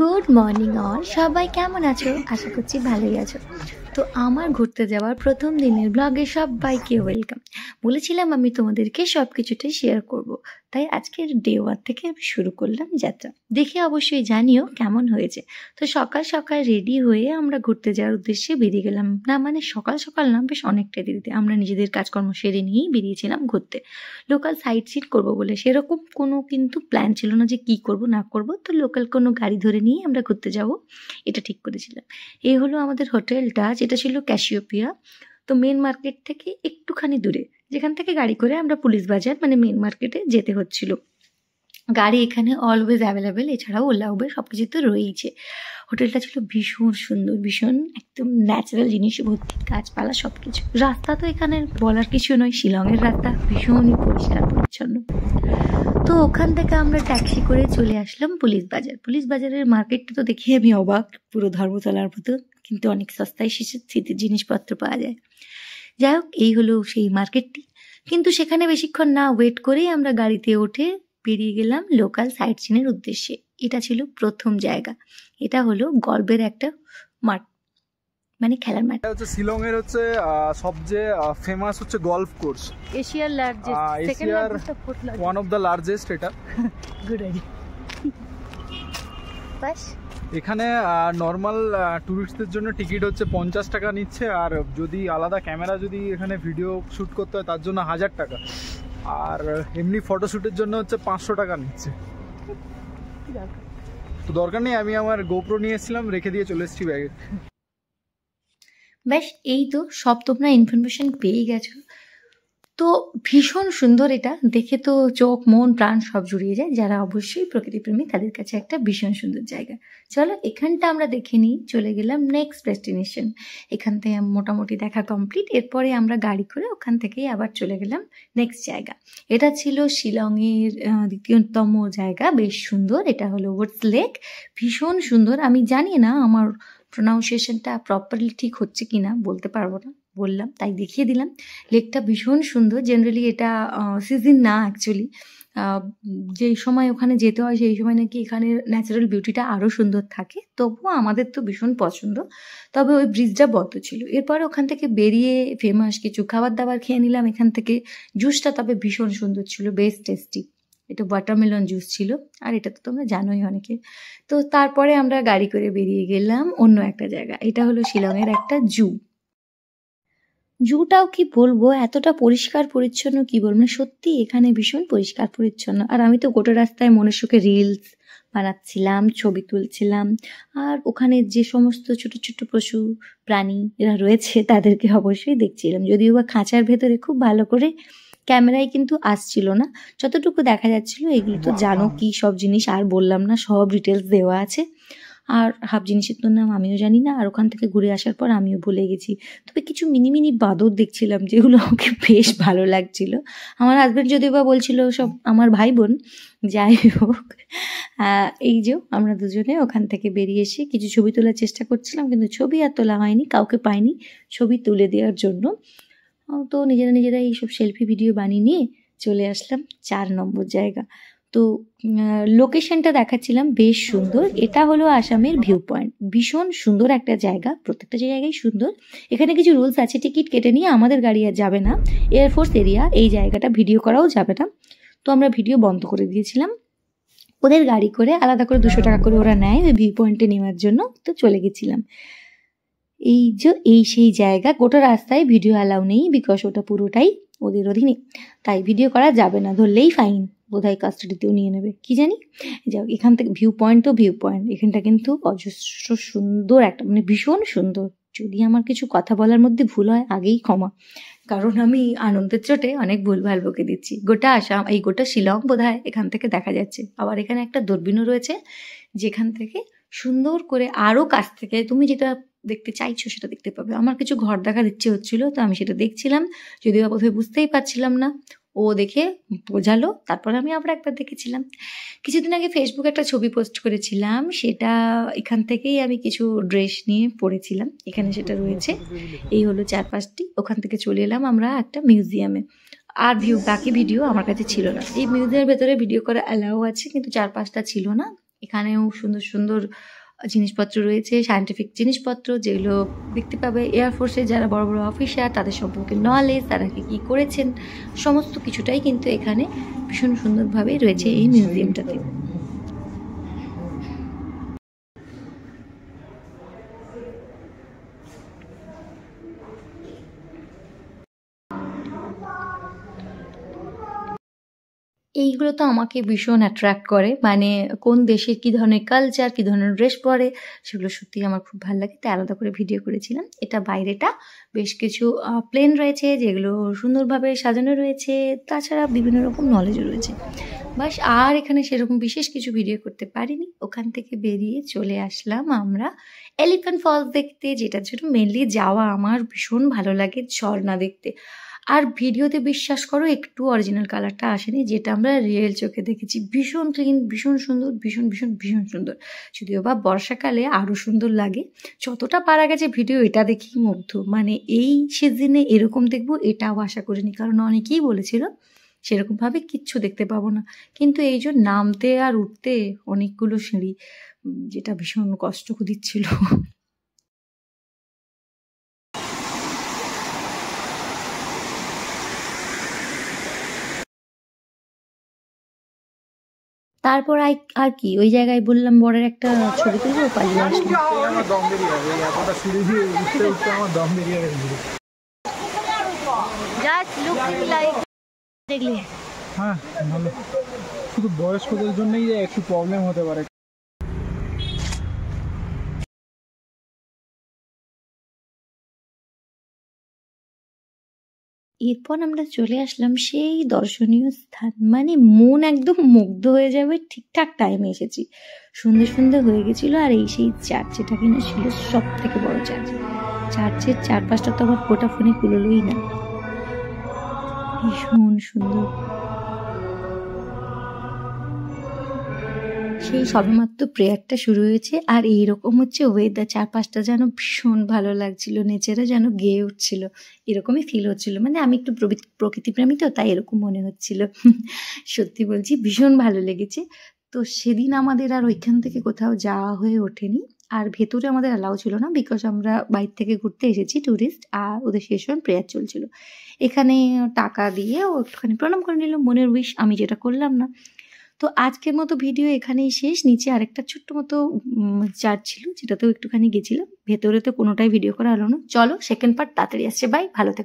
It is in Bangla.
গুড মর্নিং অল সবাই কেমন আছো আশা করছি ভালোই আছো তো আমার ঘুরতে যাওয়ার প্রথম দিনের ব্লগে সবাইকে ওয়েলকাম বলেছিলাম আমি তোমাদেরকে সব কিছুটাই শেয়ার করব। তাই আজকের ডে ওয়ান থেকে শুরু করলাম যাত্রা দেখে অবশ্যই জানিও কেমন হয়েছে তো সকাল সকাল রেডি হয়ে আমরা ঘুরতে যাওয়ার উদ্দেশ্যে বেরিয়ে গেলাম না মানে সকাল সকাল না বেশ অনেকটা দেরিতে আমরা নিজেদের কাজকর্ম সেরে নিয়েই বেরিয়েছিলাম ঘুরতে লোকাল সাইট সিট করবো বলে সেরকম কোনো কিন্তু প্ল্যান ছিল না যে কি করব না করব তো লোকাল কোনো গাড়ি ধরে করে নিয়ে আমরা ঘুরতে যাব এটা ঠিক করেছিলাম এই হলো আমাদের হোটেলটা যেটা ছিল ক্যাশিওপিয়া তো মেন মার্কেট থেকে একটুখানি দূরে যেখান থেকে গাড়ি করে আমরা পুলিশ বাজার মানে মেন মার্কেটে যেতে হচ্ছিল গাড়ি এখানে অলওয়েজ অ্যাভেলেবেল এছাড়াও ওলা উবের সব কিছু তো রয়েইছে হোটেলটা ছিল ভীষণ সুন্দর ভীষণ একদম ন্যাচারাল জিনিস ভর্তি গাছপালা সব কিছু রাস্তা তো এখানে বলার কিছু নয় শিলংয়ের রাস্তা ভীষণই পরিষ্কার পরিচ্ছন্ন তো ওখান থেকে আমরা ট্যাক্সি করে চলে আসলাম পুলিশ বাজার পুলিশ বাজারের মার্কেটটা তো দেখে আমি অবাক পুরো ধর্মতলার মতো কিন্তু অনেক সস্তায় শীতের স্মৃতির জিনিসপত্র পাওয়া যায় যাই হোক এই হলো সেই মার্কেটটি কিন্তু সেখানে বেশিক্ষণ না ওয়েট করেই আমরা গাড়িতে ওঠে বেরিয়ে গেলাম লোকাল সাইট সিনের উদ্দেশ্যে এটা ছিল প্রথম জায়গা এটা হলো গল্পের একটা মাঠ মানে খেলার মাঠ হচ্ছে শিলং এর হচ্ছে সবচেয়ে ফেমাস হচ্ছে গলফ কোর্স এশিয়ার লার্জেস্ট এশিয়ার ওয়ান অফ দ্য লার্জেস্ট এটা গুড আইডিয়া বাস এখানে নর্মাল টুরিস্টদের জন্য টিকিট হচ্ছে পঞ্চাশ টাকা নিচ্ছে আর যদি আলাদা ক্যামেরা যদি এখানে ভিডিও শ্যুট করতে হয় তার জন্য হাজার টাকা আর এমনি ফটোশ্যুটের জন্য হচ্ছে পাঁচশো টাকা নিচ্ছে তো দরকার নেই আমি আমার গোপ্রো নিয়ে এসেছিলাম রেখে দিয়ে চলে এসেছি ব্যাগে ব্যাস এই তো সব তোমরা ইনফরমেশন পেয়ে গেছো তো ভীষণ সুন্দর এটা দেখে তো চোখ মন প্রাণ সব জুড়িয়ে যায় যারা অবশ্যই প্রকৃতিপ্রেমী তাদের কাছে একটা ভীষণ সুন্দর জায়গা চলো এখানটা আমরা দেখে নিই চলে গেলাম নেক্সট ডেস্টিনেশন এখান থেকে মোটামুটি দেখা কমপ্লিট এরপরে আমরা গাড়ি করে ওখান থেকেই আবার চলে গেলাম নেক্সট জায়গা এটা ছিল শিলংয়ের দ্বিতীয়তম জায়গা বেশ সুন্দর এটা হলো ওয়ার্ডস লেক ভীষণ সুন্দর আমি জানি না আমার প্রোনাউন্সিয়েশনটা প্রপারলি ঠিক হচ্ছে কি না বলতে পারবো না বললাম তাই দেখিয়ে দিলাম লেকটা ভীষণ সুন্দর জেনারেলি এটা সিজন না অ্যাকচুয়ালি যেই সময় ওখানে যেতে হয় সেই সময় নাকি এখানে ন্যাচারাল বিউটিটা আরও সুন্দর থাকে তবুও আমাদের তো ভীষণ পছন্দ তবে ওই ব্রিজটা বদ্ধ ছিল এরপরে ওখান থেকে বেরিয়ে ফেমাস কিছু খাবার দাবার খেয়ে নিলাম এখান থেকে জুসটা তবে ভীষণ সুন্দর ছিল বেস্ট টেস্টি এটা ওয়াটারমেলন জুস ছিল আর এটা তো তোমরা জানোই অনেকে তো তারপরে আমরা গাড়ি করে বেরিয়ে গেলাম অন্য একটা জায়গা এটা হলো শিলংয়ের একটা জু জুটাও কি বলবো এতটা পরিষ্কার পরিচ্ছন্ন কি বলবো মানে সত্যি এখানে ভীষণ পরিষ্কার পরিচ্ছন্ন আর আমি তো গোটা রাস্তায় মনে সুখে রিলস বানাচ্ছিলাম ছবি তুলছিলাম আর ওখানে যে সমস্ত ছোট ছোট পশু প্রাণী এরা রয়েছে তাদেরকে অবশ্যই দেখছিলাম যদিও বা খাঁচার ভেতরে খুব ভালো করে ক্যামেরায় কিন্তু আসছিল না যতটুকু দেখা যাচ্ছিল এগুলো তো জানো কি সব জিনিস আর বললাম না সব ডিটেলস দেওয়া আছে আর হাফ জিনিসের তো নাম আমিও জানি না আর ওখান থেকে ঘুরে আসার পর আমিও ভুলে গেছি তবে কিছু মিনি মিনি বাদর দেখছিলাম যেগুলো আমাকে বেশ ভালো লাগছিল আমার হাজব্যান্ড যদিও বা বলছিল সব আমার ভাই বোন যাই হোক এই যে আমরা দুজনে ওখান থেকে বেরিয়ে এসে কিছু ছবি তোলার চেষ্টা করছিলাম কিন্তু ছবি আর তোলা হয়নি কাউকে পাইনি ছবি তুলে দেওয়ার জন্য তো নিজেরা নিজেরা এইসব সেলফি ভিডিও বানিয়ে নিয়ে চলে আসলাম চার নম্বর জায়গা তো লোকেশনটা দেখাচ্ছিলাম বেশ সুন্দর এটা হলো আসামের ভিউ পয়েন্ট ভীষণ সুন্দর একটা জায়গা প্রত্যেকটা জায়গায় সুন্দর এখানে কিছু রুলস আছে টিকিট কেটে নিয়ে আমাদের গাড়ি আর যাবে না এয়ারফোর্স এরিয়া এই জায়গাটা ভিডিও করাও যাবে না তো আমরা ভিডিও বন্ধ করে দিয়েছিলাম ওদের গাড়ি করে আলাদা করে দুশো টাকা করে ওরা নেয় ওই ভিউ পয়েন্টে নেওয়ার জন্য তো চলে গেছিলাম এই যে এই সেই জায়গা গোটা রাস্তায় ভিডিও অ্যালাউ নেই বিকজ ওটা পুরোটাই ওদের অধীনে তাই ভিডিও করা যাবে না ধরলেই ফাইন বোধহয় কাস্টাডিতেও নিয়ে নেবে কি জানি যাক এখান থেকে ভিউ পয়েন্ট তো ভিউ পয়েন্ট এখানটা কিন্তু অজস্র সুন্দর একটা মানে ভীষণ সুন্দর যদি আমার কিছু কথা বলার মধ্যে ভুল হয় আগেই ক্ষমা কারণ আমি আনন্দের চোটে অনেক ভাল বকে দিচ্ছি গোটা আসাম এই গোটা শিলং বোধ এখান থেকে দেখা যাচ্ছে আবার এখানে একটা দূরবীনও রয়েছে যেখান থেকে সুন্দর করে আরও কাছ থেকে তুমি যেটা দেখতে চাইছো সেটা দেখতে পাবে আমার কিছু ঘর দেখার ইচ্ছে হচ্ছিল তো আমি সেটা দেখছিলাম যদিও প্রথমে বুঝতেই পারছিলাম না ও দেখে বোঝালো তারপরে আমি আবার একবার দেখেছিলাম কিছুদিন আগে ফেসবুকে একটা ছবি পোস্ট করেছিলাম সেটা এখান থেকেই আমি কিছু ড্রেস নিয়ে পরেছিলাম এখানে সেটা রয়েছে এই হলো চার পাঁচটি ওখান থেকে চলে এলাম আমরা একটা মিউজিয়ামে আর ভিউ বাকি ভিডিও আমার কাছে ছিল না এই মিউজিয়ামের ভেতরে ভিডিও করা অ্যালাও আছে কিন্তু চার পাঁচটা ছিল না এখানেও সুন্দর সুন্দর জিনিসপত্র রয়েছে সায়েন্টিফিক জিনিসপত্র যেগুলো দেখতে পাবে এয়ারফোর্সের যারা বড় বড় অফিসার তাদের সম্পর্কে নলেজ তারা কি করেছেন সমস্ত কিছুটাই কিন্তু এখানে ভীষণ সুন্দরভাবে রয়েছে এই মিউজিয়ামটাতে এইগুলো তো আমাকে ভীষণ অ্যাট্রাক্ট করে মানে কোন দেশে কী ধরনের কালচার কী ধরনের ড্রেস পরে সেগুলো সত্যিই আমার খুব ভালো লাগে তাই আলাদা করে ভিডিও করেছিলাম এটা বাইরেটা বেশ কিছু প্লেন রয়েছে যেগুলো সুন্দরভাবে সাজানো রয়েছে তাছাড়া বিভিন্ন রকম নলেজও রয়েছে বাস আর এখানে সেরকম বিশেষ কিছু ভিডিও করতে পারিনি ওখান থেকে বেরিয়ে চলে আসলাম আমরা এলিফ্যান্ট ফলস দেখতে যেটার জন্য মেনলি যাওয়া আমার ভীষণ ভালো লাগে ঝর্ণা দেখতে আর ভিডিওতে বিশ্বাস করো একটু অরিজিনাল কালারটা আসেনি যেটা আমরা রিয়েল চোখে দেখেছি ভীষণ ক্লিন ভীষণ সুন্দর ভীষণ ভীষণ ভীষণ সুন্দর যদিও বা বর্ষাকালে আরও সুন্দর লাগে যতটা পারা গেছে ভিডিও এটা দেখি মুগ্ধ মানে এই সিজনে এরকম দেখবো এটাও আশা করিনি কারণ অনেকেই বলেছিল সেরকমভাবে কিচ্ছু দেখতে পাবো না কিন্তু এই যে নামতে আর উঠতে অনেকগুলো সিঁড়ি যেটা ভীষণ কষ্ট দিচ্ছিল তারপর আর কি ওই জায়গায় বললাম বরের একটা ছবি তুলবো পালিয়ে আসলাম হ্যাঁ ভালো শুধু বয়স্কদের জন্যই একটু প্রবলেম হতে পারে এরপর আমরা চলে আসলাম সেই দর্শনীয় স্থান মানে মন একদম মুগ্ধ হয়ে যাবে ঠিকঠাক টাইমে এসেছি সুন্দর সুন্দর হয়ে গেছিল আর এই সেই চার্চ কিনা ছিল সব থেকে বড় চার্চ চার্চের চারপাশটা তো আমার গোটা ফোনে কুলোলোই না ভীষণ সুন্দর সেই সবেমাত্র প্রেয়ারটা শুরু হয়েছে আর এইরকম হচ্ছে ওয়েদার চারপাশটা যেন ভীষণ ভালো লাগছিল নেচারা যেন গেয়ে উঠছিল এরকমই ফিল হচ্ছিল মানে আমি একটু প্রকৃতিপ্রেমী তো তাই এরকম মনে হচ্ছিল সত্যি বলছি ভীষণ ভালো লেগেছে তো সেদিন আমাদের আর ওইখান থেকে কোথাও যাওয়া হয়ে ওঠেনি আর ভেতরে আমাদের অ্যালাউ ছিল না বিকজ আমরা বাইর থেকে ঘুরতে এসেছি ট্যুরিস্ট আর ওদের সময় প্রেয়ার চলছিল এখানে টাকা দিয়ে ও একটুখানি প্রণাম করে নিল মনের উইশ আমি যেটা করলাম না তো আজকের মতো ভিডিও এখানেই শেষ নিচে আরেকটা ছোট্ট মতো চার্ট ছিল যেটাতেও একটুখানি গেছিলাম ভেতরে তো কোনোটাই ভিডিও করা হলো না চলো সেকেন্ড পার্ট তাড়াতাড়ি আসছে বাই ভালো থেকো